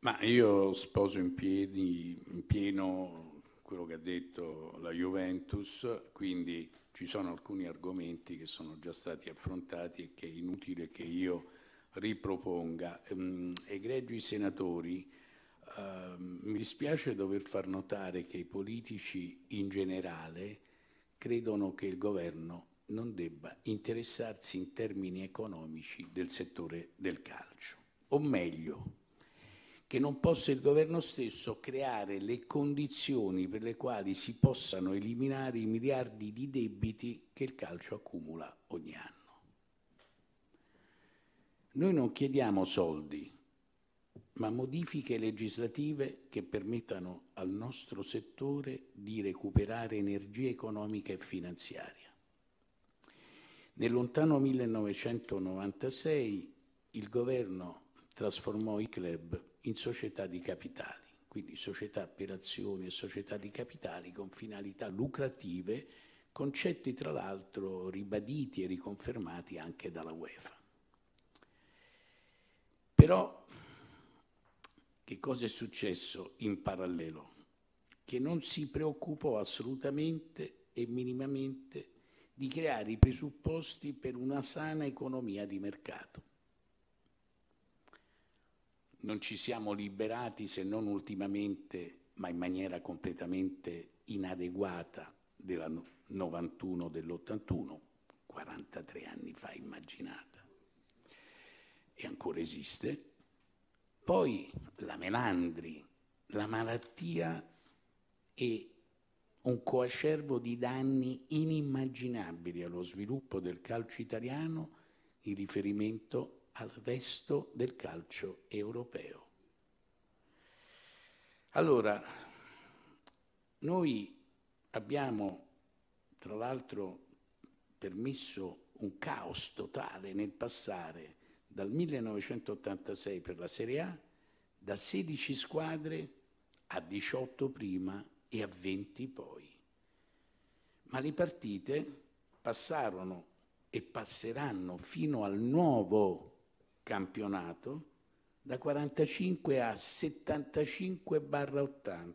Ma io sposo in, piedi, in pieno quello che ha detto la Juventus, quindi ci sono alcuni argomenti che sono già stati affrontati e che è inutile che io riproponga. Ehm, egregi senatori, ehm, mi dispiace dover far notare che i politici in generale credono che il governo non debba interessarsi in termini economici del settore del calcio, o meglio, che non possa il governo stesso creare le condizioni per le quali si possano eliminare i miliardi di debiti che il calcio accumula ogni anno. Noi non chiediamo soldi, ma modifiche legislative che permettano al nostro settore di recuperare energia economica e finanziaria. Nel lontano 1996 il governo trasformò i club in società di capitali, quindi società per azioni e società di capitali con finalità lucrative, concetti tra l'altro ribaditi e riconfermati anche dalla UEFA. Però che cosa è successo in parallelo? Che non si preoccupò assolutamente e minimamente di creare i presupposti per una sana economia di mercato non ci siamo liberati se non ultimamente, ma in maniera completamente inadeguata, della 91 dell'81, 43 anni fa immaginata, e ancora esiste. Poi la melandri, la malattia e un coacervo di danni inimmaginabili allo sviluppo del calcio italiano in riferimento al resto del calcio europeo. Allora, noi abbiamo tra l'altro permesso un caos totale nel passare dal 1986 per la Serie A da 16 squadre a 18 prima e a 20 poi. Ma le partite passarono e passeranno fino al nuovo campionato da 45 a 75-80.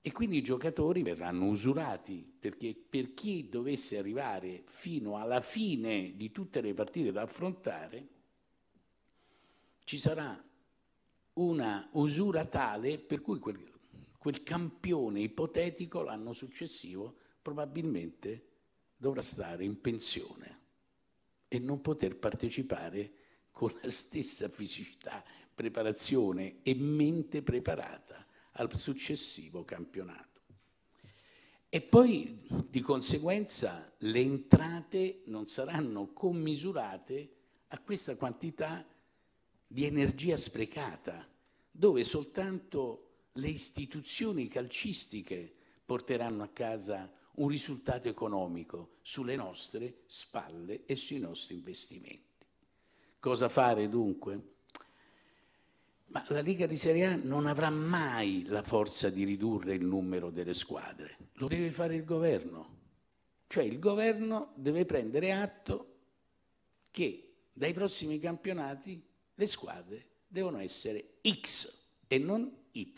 E quindi i giocatori verranno usurati, perché per chi dovesse arrivare fino alla fine di tutte le partite da affrontare, ci sarà una usura tale per cui quel, quel campione ipotetico l'anno successivo probabilmente dovrà stare in pensione e non poter partecipare con la stessa fisicità, preparazione e mente preparata al successivo campionato. E poi di conseguenza le entrate non saranno commisurate a questa quantità di energia sprecata, dove soltanto le istituzioni calcistiche porteranno a casa un risultato economico sulle nostre spalle e sui nostri investimenti. Cosa fare dunque? Ma la Liga di Serie A non avrà mai la forza di ridurre il numero delle squadre, lo deve fare il governo. Cioè il governo deve prendere atto che dai prossimi campionati le squadre devono essere X e non Y,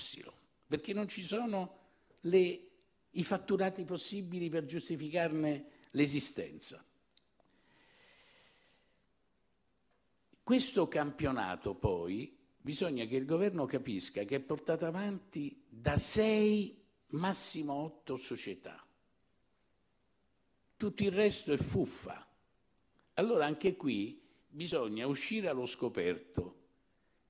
perché non ci sono le i fatturati possibili per giustificarne l'esistenza. Questo campionato poi bisogna che il governo capisca che è portato avanti da sei, massimo otto società. Tutto il resto è fuffa. Allora anche qui bisogna uscire allo scoperto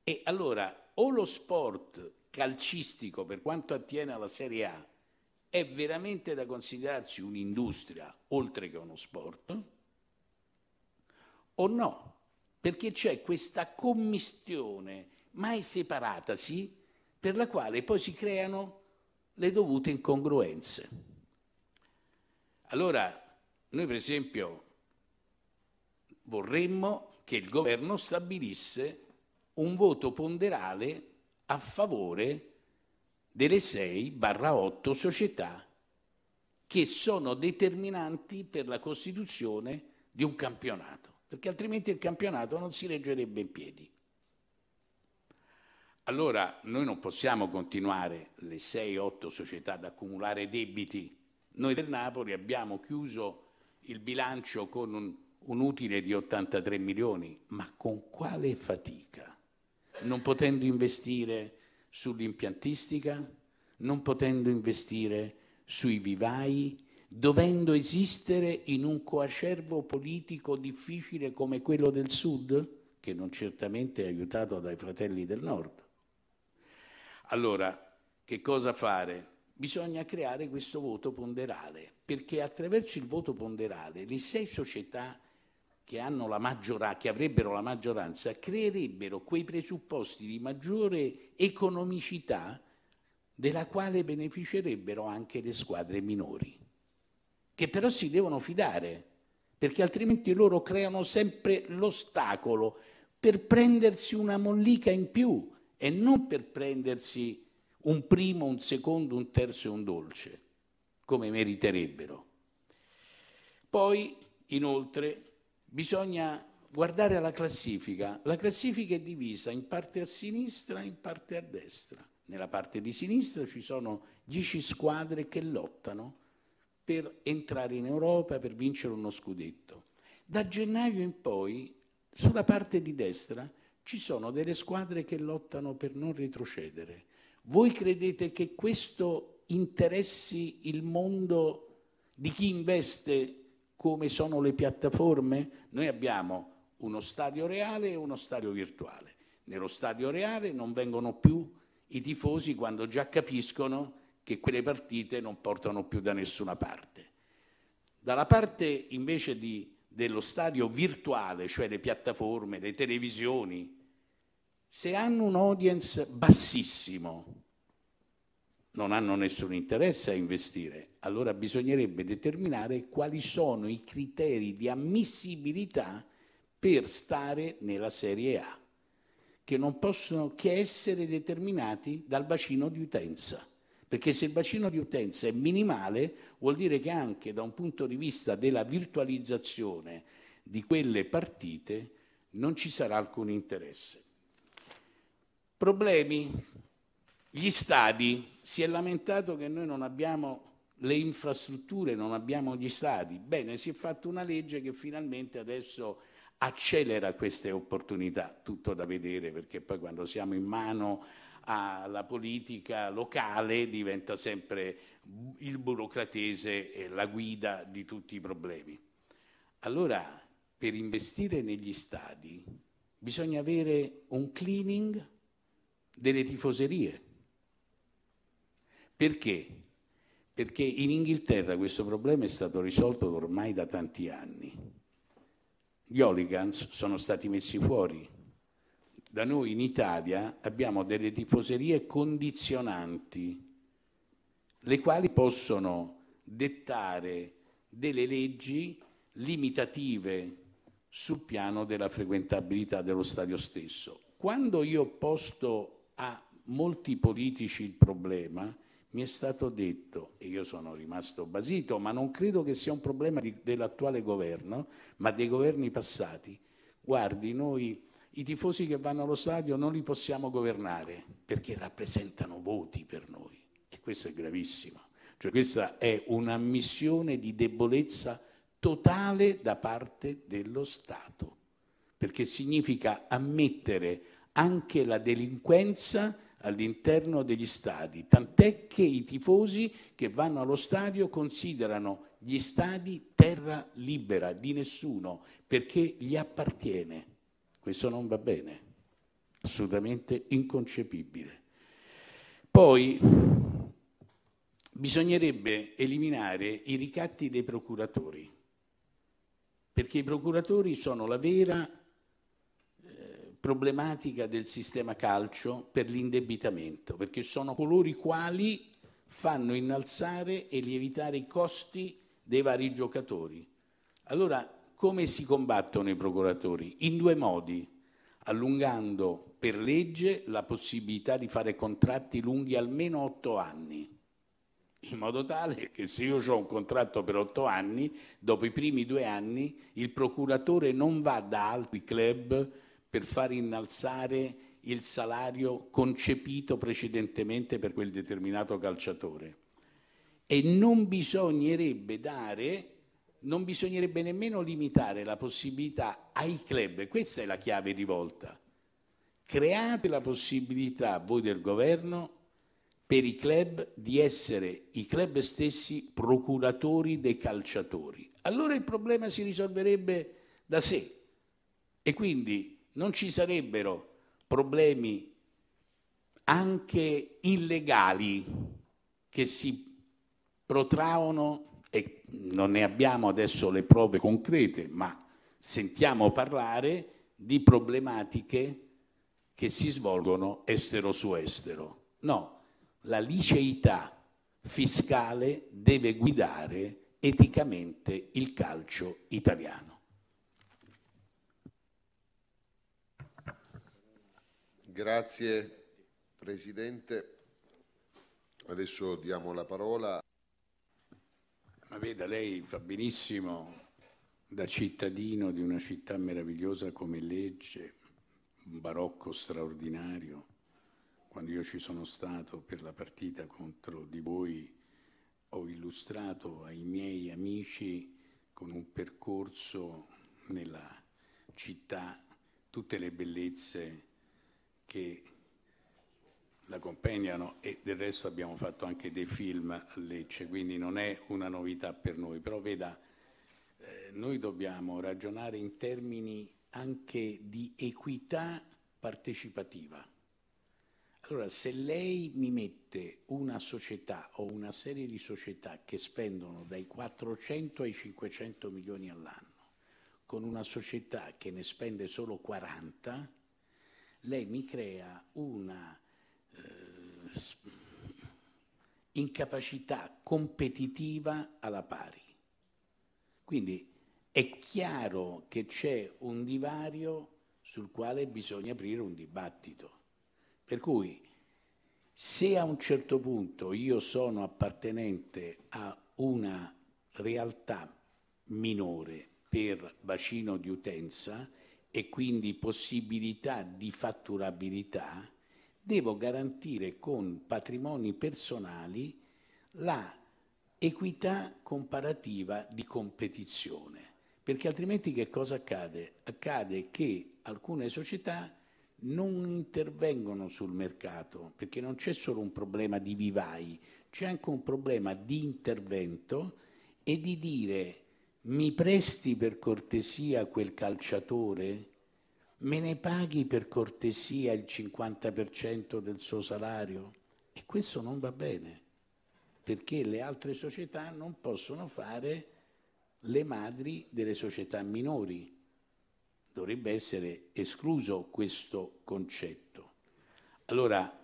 e allora o lo sport calcistico per quanto attiene alla Serie A è veramente da considerarsi un'industria oltre che uno sport o no? Perché c'è questa commistione mai separatasi per la quale poi si creano le dovute incongruenze. Allora, noi per esempio vorremmo che il governo stabilisse un voto ponderale a favore delle 6-8 società che sono determinanti per la costituzione di un campionato, perché altrimenti il campionato non si reggerebbe in piedi. Allora noi non possiamo continuare le 6-8 società ad accumulare debiti. Noi del Napoli abbiamo chiuso il bilancio con un, un utile di 83 milioni, ma con quale fatica? Non potendo investire sull'impiantistica, non potendo investire sui vivai, dovendo esistere in un coacervo politico difficile come quello del Sud, che non certamente è aiutato dai fratelli del Nord. Allora, che cosa fare? Bisogna creare questo voto ponderale, perché attraverso il voto ponderale le sei società che, che avrebbero la maggioranza creerebbero quei presupposti di maggiore economicità della quale beneficerebbero anche le squadre minori, che però si devono fidare, perché altrimenti loro creano sempre l'ostacolo per prendersi una mollica in più e non per prendersi un primo, un secondo, un terzo e un dolce, come meriterebbero. Poi, inoltre, bisogna guardare alla classifica. La classifica è divisa in parte a sinistra e in parte a destra. Nella parte di sinistra ci sono 10 squadre che lottano per entrare in Europa, per vincere uno scudetto. Da gennaio in poi, sulla parte di destra, ci sono delle squadre che lottano per non retrocedere. Voi credete che questo interessi il mondo di chi investe come sono le piattaforme? Noi abbiamo uno stadio reale e uno stadio virtuale. Nello stadio reale non vengono più i tifosi quando già capiscono che quelle partite non portano più da nessuna parte. Dalla parte invece di, dello stadio virtuale, cioè le piattaforme, le televisioni, se hanno un audience bassissimo, non hanno nessun interesse a investire, allora bisognerebbe determinare quali sono i criteri di ammissibilità per stare nella serie A, che non possono che essere determinati dal bacino di utenza. Perché se il bacino di utenza è minimale, vuol dire che anche da un punto di vista della virtualizzazione di quelle partite non ci sarà alcun interesse. Problemi gli stadi, si è lamentato che noi non abbiamo le infrastrutture, non abbiamo gli stadi. Bene, si è fatta una legge che finalmente adesso accelera queste opportunità, tutto da vedere perché poi quando siamo in mano alla politica locale diventa sempre il burocratese la guida di tutti i problemi. Allora, per investire negli stadi bisogna avere un cleaning delle tifoserie perché? Perché in Inghilterra questo problema è stato risolto ormai da tanti anni. Gli hooligans sono stati messi fuori. Da noi in Italia abbiamo delle tifoserie condizionanti, le quali possono dettare delle leggi limitative sul piano della frequentabilità dello stadio stesso. Quando io posto a molti politici il problema, mi è stato detto, e io sono rimasto basito, ma non credo che sia un problema di, dell'attuale governo, ma dei governi passati. Guardi, noi i tifosi che vanno allo stadio non li possiamo governare perché rappresentano voti per noi e questo è gravissimo. Cioè questa è un'ammissione di debolezza totale da parte dello Stato, perché significa ammettere anche la delinquenza all'interno degli stadi, tant'è che i tifosi che vanno allo stadio considerano gli stadi terra libera di nessuno perché gli appartiene. Questo non va bene, assolutamente inconcepibile. Poi bisognerebbe eliminare i ricatti dei procuratori, perché i procuratori sono la vera problematica del sistema calcio per l'indebitamento, perché sono coloro i quali fanno innalzare e lievitare i costi dei vari giocatori. Allora, come si combattono i procuratori? In due modi, allungando per legge la possibilità di fare contratti lunghi almeno otto anni, in modo tale che se io ho un contratto per otto anni, dopo i primi due anni il procuratore non va da altri club per far innalzare il salario concepito precedentemente per quel determinato calciatore. E non bisognerebbe dare, non bisognerebbe nemmeno limitare la possibilità ai club, questa è la chiave di volta. Create la possibilità, voi del governo, per i club di essere i club stessi procuratori dei calciatori. Allora il problema si risolverebbe da sé. E quindi non ci sarebbero problemi anche illegali che si protraono e non ne abbiamo adesso le prove concrete, ma sentiamo parlare di problematiche che si svolgono estero su estero. No, la liceità fiscale deve guidare eticamente il calcio italiano. Grazie Presidente. Adesso diamo la parola. Ma veda, lei fa benissimo da cittadino di una città meravigliosa come Legge, un barocco straordinario. Quando io ci sono stato per la partita contro di voi ho illustrato ai miei amici con un percorso nella città tutte le bellezze che la compegnano e del resto abbiamo fatto anche dei film a Lecce, quindi non è una novità per noi, però veda, eh, noi dobbiamo ragionare in termini anche di equità partecipativa. Allora, se lei mi mette una società o una serie di società che spendono dai 400 ai 500 milioni all'anno, con una società che ne spende solo 40, lei mi crea una eh, incapacità competitiva alla pari. Quindi è chiaro che c'è un divario sul quale bisogna aprire un dibattito. Per cui se a un certo punto io sono appartenente a una realtà minore per bacino di utenza, e quindi possibilità di fatturabilità, devo garantire con patrimoni personali la equità comparativa di competizione. Perché altrimenti che cosa accade? Accade che alcune società non intervengono sul mercato, perché non c'è solo un problema di vivai, c'è anche un problema di intervento e di dire mi presti per cortesia quel calciatore? Me ne paghi per cortesia il 50% del suo salario? E questo non va bene, perché le altre società non possono fare le madri delle società minori. Dovrebbe essere escluso questo concetto. Allora,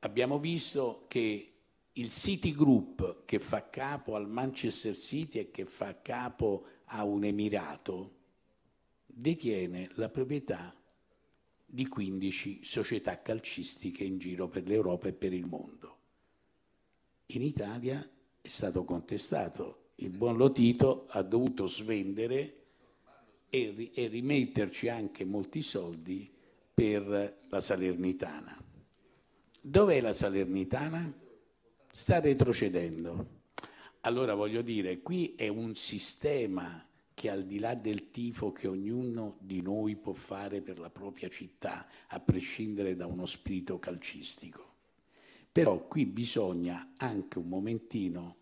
abbiamo visto che il Citigroup che fa capo al Manchester City e che fa capo a un Emirato detiene la proprietà di 15 società calcistiche in giro per l'Europa e per il mondo. In Italia è stato contestato, il buon Lotito ha dovuto svendere e, e rimetterci anche molti soldi per la Salernitana. Dov'è la Salernitana? sta retrocedendo. Allora voglio dire, qui è un sistema che al di là del tifo che ognuno di noi può fare per la propria città, a prescindere da uno spirito calcistico. Però qui bisogna anche un momentino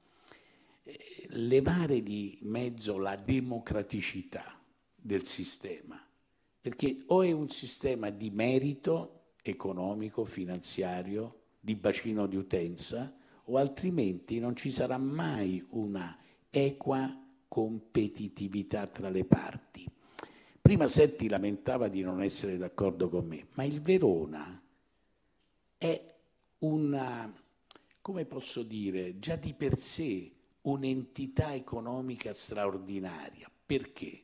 eh, levare di mezzo la democraticità del sistema, perché o è un sistema di merito economico, finanziario, di bacino di utenza, o altrimenti non ci sarà mai una equa competitività tra le parti. Prima Setti lamentava di non essere d'accordo con me, ma il Verona è una, come posso dire, già di per sé un'entità economica straordinaria. Perché?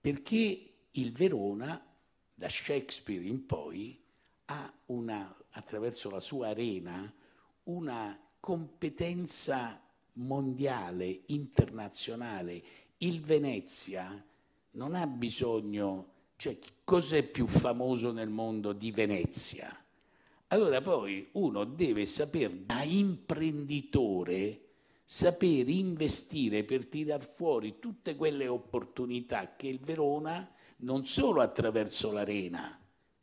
Perché il Verona, da Shakespeare in poi, ha una, attraverso la sua arena una competenza mondiale, internazionale, il Venezia non ha bisogno, cioè cos'è più famoso nel mondo di Venezia? Allora poi uno deve sapere da imprenditore, saper investire per tirar fuori tutte quelle opportunità che il Verona, non solo attraverso l'arena,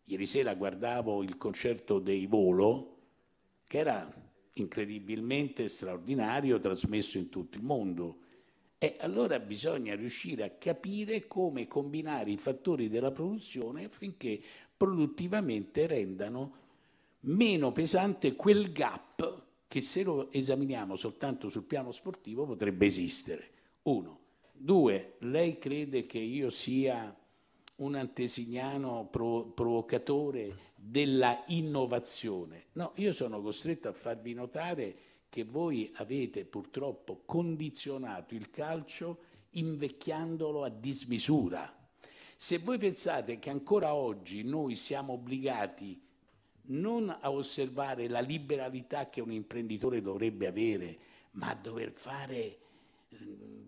ieri sera guardavo il concerto dei Volo, che era incredibilmente straordinario trasmesso in tutto il mondo. E allora bisogna riuscire a capire come combinare i fattori della produzione affinché produttivamente rendano meno pesante quel gap che se lo esaminiamo soltanto sul piano sportivo potrebbe esistere. Uno. Due, lei crede che io sia un antesignano prov- provocatore? della innovazione. No, io sono costretto a farvi notare che voi avete purtroppo condizionato il calcio invecchiandolo a dismisura. Se voi pensate che ancora oggi noi siamo obbligati non a osservare la liberalità che un imprenditore dovrebbe avere, ma a dover fare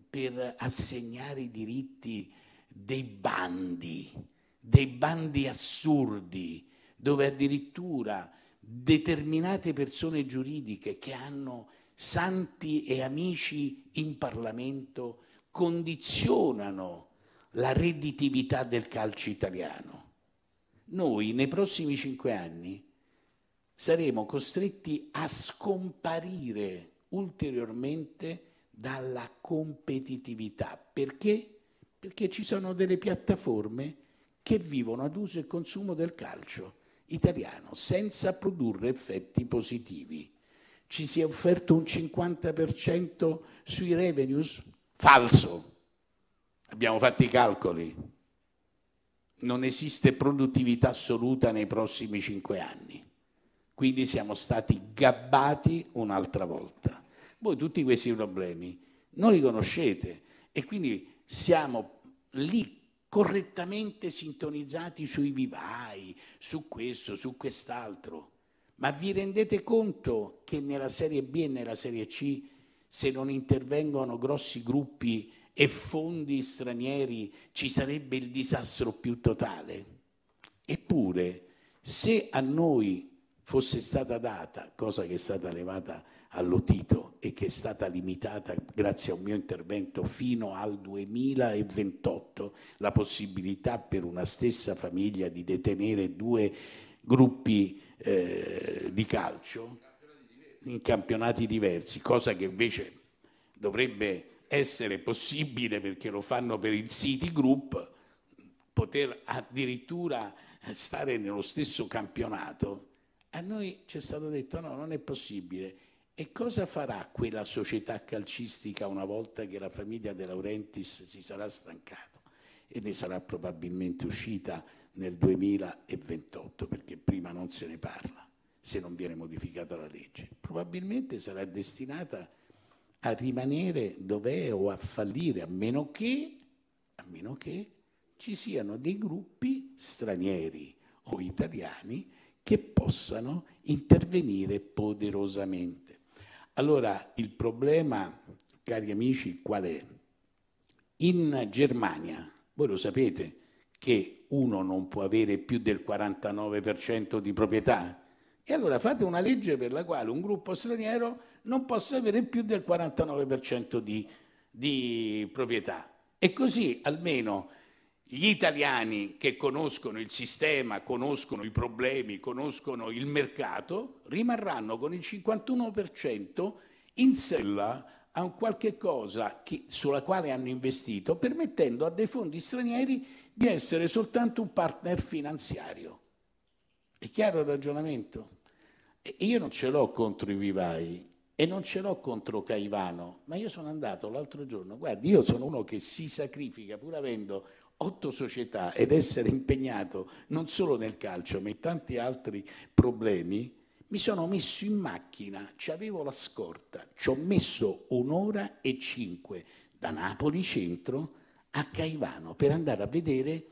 per assegnare i diritti dei bandi, dei bandi assurdi, dove addirittura determinate persone giuridiche che hanno santi e amici in Parlamento condizionano la redditività del calcio italiano. Noi nei prossimi cinque anni saremo costretti a scomparire ulteriormente dalla competitività. Perché? Perché ci sono delle piattaforme che vivono ad uso e consumo del calcio italiano senza produrre effetti positivi. Ci si è offerto un 50% sui revenues? Falso. Abbiamo fatto i calcoli. Non esiste produttività assoluta nei prossimi cinque anni. Quindi siamo stati gabbati un'altra volta. Voi tutti questi problemi non li conoscete e quindi siamo lì correttamente sintonizzati sui vivai, su questo, su quest'altro. Ma vi rendete conto che nella Serie B e nella Serie C, se non intervengono grossi gruppi e fondi stranieri, ci sarebbe il disastro più totale? Eppure, se a noi fosse stata data, cosa che è stata levata all'Otito e che è stata limitata, grazie a un mio intervento, fino al 2028 la possibilità per una stessa famiglia di detenere due gruppi eh, di calcio in campionati diversi, cosa che invece dovrebbe essere possibile perché lo fanno per il City Group, poter addirittura stare nello stesso campionato. A noi ci è stato detto no, non è possibile e cosa farà quella società calcistica una volta che la famiglia De Laurentiis si sarà stancata e ne sarà probabilmente uscita nel 2028 perché prima non se ne parla se non viene modificata la legge. Probabilmente sarà destinata a rimanere dov'è o a fallire a meno che, a meno che ci siano dei gruppi stranieri o italiani che possano intervenire poderosamente. Allora il problema, cari amici, qual è? In Germania, voi lo sapete, che uno non può avere più del 49% di proprietà. E allora fate una legge per la quale un gruppo straniero non possa avere più del 49% di, di proprietà. E così almeno gli italiani che conoscono il sistema, conoscono i problemi, conoscono il mercato, rimarranno con il 51% in sella a qualche cosa che, sulla quale hanno investito, permettendo a dei fondi stranieri di essere soltanto un partner finanziario. È chiaro il ragionamento? Io non ce l'ho contro i vivai e non ce l'ho contro Caivano, ma io sono andato l'altro giorno, guardi, io sono uno che si sacrifica pur avendo otto società ed essere impegnato non solo nel calcio ma in tanti altri problemi, mi sono messo in macchina, avevo la scorta, ci ho messo un'ora e cinque da Napoli centro a Caivano per andare a vedere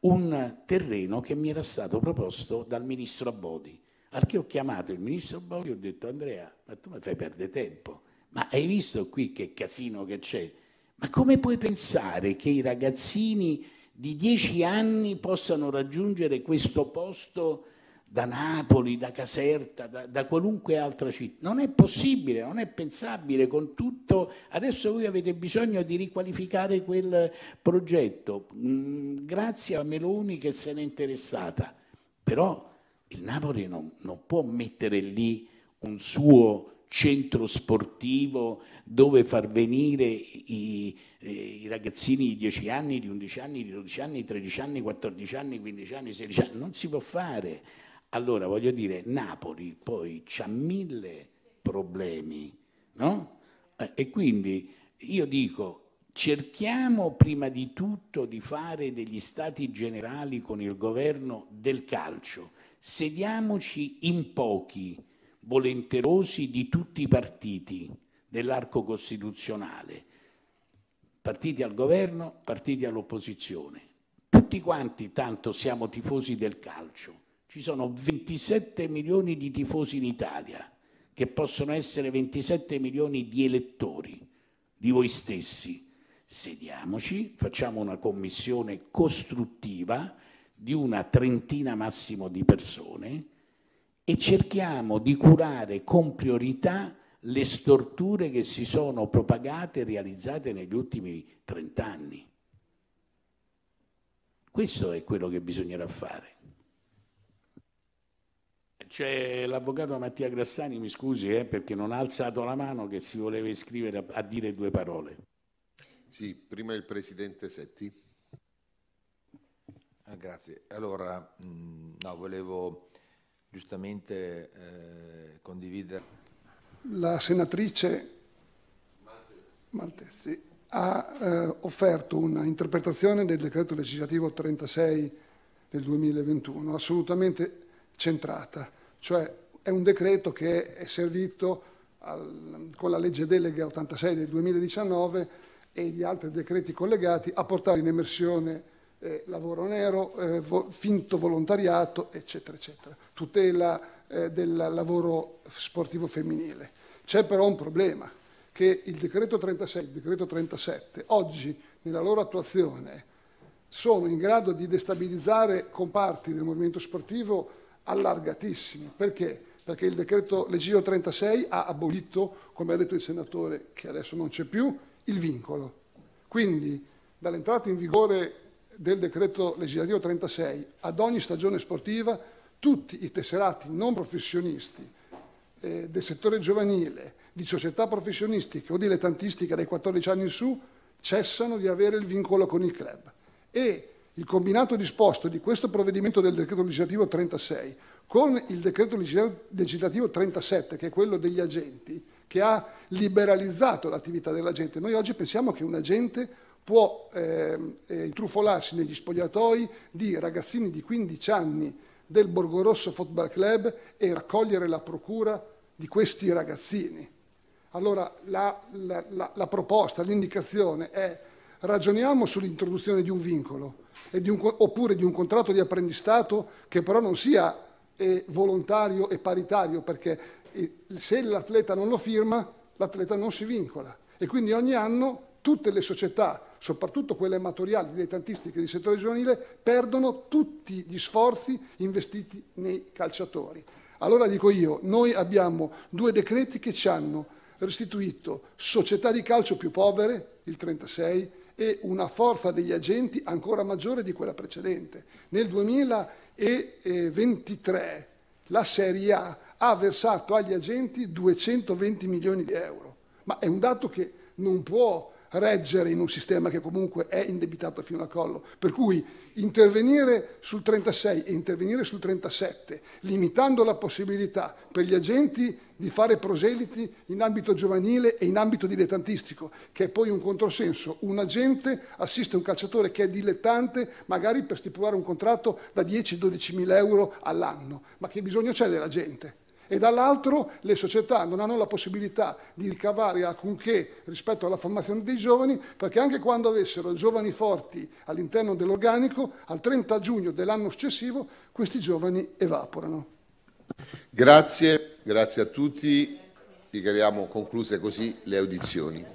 un terreno che mi era stato proposto dal ministro Abodi. Al che ho chiamato il ministro Abodi e ho detto Andrea, ma tu mi fai perdere tempo, ma hai visto qui che casino che c'è? Ma come puoi pensare che i ragazzini di dieci anni possano raggiungere questo posto da Napoli, da Caserta, da, da, qualunque altra città? Non è possibile, non è pensabile con tutto. Adesso voi avete bisogno di riqualificare quel progetto. Mm, grazie a Meloni che se n'è interessata. Però il Napoli non, non può mettere lì un suo centro sportivo dove far venire i, i ragazzini di 10 anni, di 11 anni, di 12 anni, 13 anni, 14 anni, 15 anni, 16 anni, non si può fare. Allora voglio dire, Napoli poi ha mille problemi, no? Eh, e quindi io dico, cerchiamo prima di tutto di fare degli stati generali con il governo del calcio, sediamoci in pochi volenterosi di tutti i partiti dell'arco costituzionale, partiti al governo, partiti all'opposizione. Tutti quanti tanto siamo tifosi del calcio. Ci sono 27 milioni di tifosi in Italia, che possono essere 27 milioni di elettori, di voi stessi. Sediamoci, facciamo una commissione costruttiva di una trentina massimo di persone e cerchiamo di curare con priorità le storture che si sono propagate e realizzate negli ultimi 30 anni. Questo è quello che bisognerà fare. C'è l'avvocato Mattia Grassani, mi scusi eh, perché non ha alzato la mano, che si voleva iscrivere a, a dire due parole. Sì, prima il Presidente Setti. Ah, grazie. Allora, mh, mm, no, volevo giustamente eh, condividere. La senatrice Maltezzi ha eh, offerto una interpretazione del decreto legislativo 36 del 2021 assolutamente centrata, cioè è un decreto che è servito al, con la legge delega 86 del 2019 e gli altri decreti collegati a portare in emersione immersione eh, lavoro nero, eh, vo finto volontariato, eccetera, eccetera, tutela eh, del lavoro sportivo femminile. C'è però un problema, che il decreto 36 e il decreto 37 oggi nella loro attuazione sono in grado di destabilizzare comparti del movimento sportivo allargatissimi. Perché? Perché il decreto legislativo 36 ha abolito, come ha detto il senatore, che adesso non c'è più, il vincolo. Quindi dall'entrata in vigore del decreto legislativo 36 ad ogni stagione sportiva tutti i tesserati non professionisti eh, del settore giovanile, di società professionistiche o dilettantistiche dai 14 anni in su cessano di avere il vincolo con il club e il combinato disposto di questo provvedimento del decreto legislativo 36 con il decreto legislativo 37, che è quello degli agenti, che ha liberalizzato l'attività dell'agente. Noi oggi pensiamo che un agente può ehm, eh, intrufolarsi negli spogliatoi di ragazzini di 15 anni del Borgo Rosso Football Club e raccogliere la procura di questi ragazzini. Allora la, la, la, la proposta, l'indicazione è ragioniamo sull'introduzione di un vincolo di un, oppure di un contratto di apprendistato che però non sia eh, volontario e paritario perché eh, se l'atleta non lo firma l'atleta non si vincola e quindi ogni anno tutte le società soprattutto quelle amatoriali, dilettantistiche di settore giovanile, perdono tutti gli sforzi investiti nei calciatori. Allora dico io, noi abbiamo due decreti che ci hanno restituito società di calcio più povere, il 36, e una forza degli agenti ancora maggiore di quella precedente. Nel 2023 la Serie A ha versato agli agenti 220 milioni di euro, ma è un dato che non può reggere in un sistema che comunque è indebitato fino al collo. Per cui intervenire sul 36 e intervenire sul 37, limitando la possibilità per gli agenti di fare proseliti in ambito giovanile e in ambito dilettantistico, che è poi un controsenso. Un agente assiste un calciatore che è dilettante, magari per stipulare un contratto da 10-12 mila euro all'anno, ma che bisogno c'è della gente? e dall'altro le società non hanno la possibilità di ricavare alcunché rispetto alla formazione dei giovani, perché anche quando avessero giovani forti all'interno dell'organico, al 30 giugno dell'anno successivo questi giovani evaporano. Grazie, grazie a tutti. Dichiariamo concluse così le audizioni.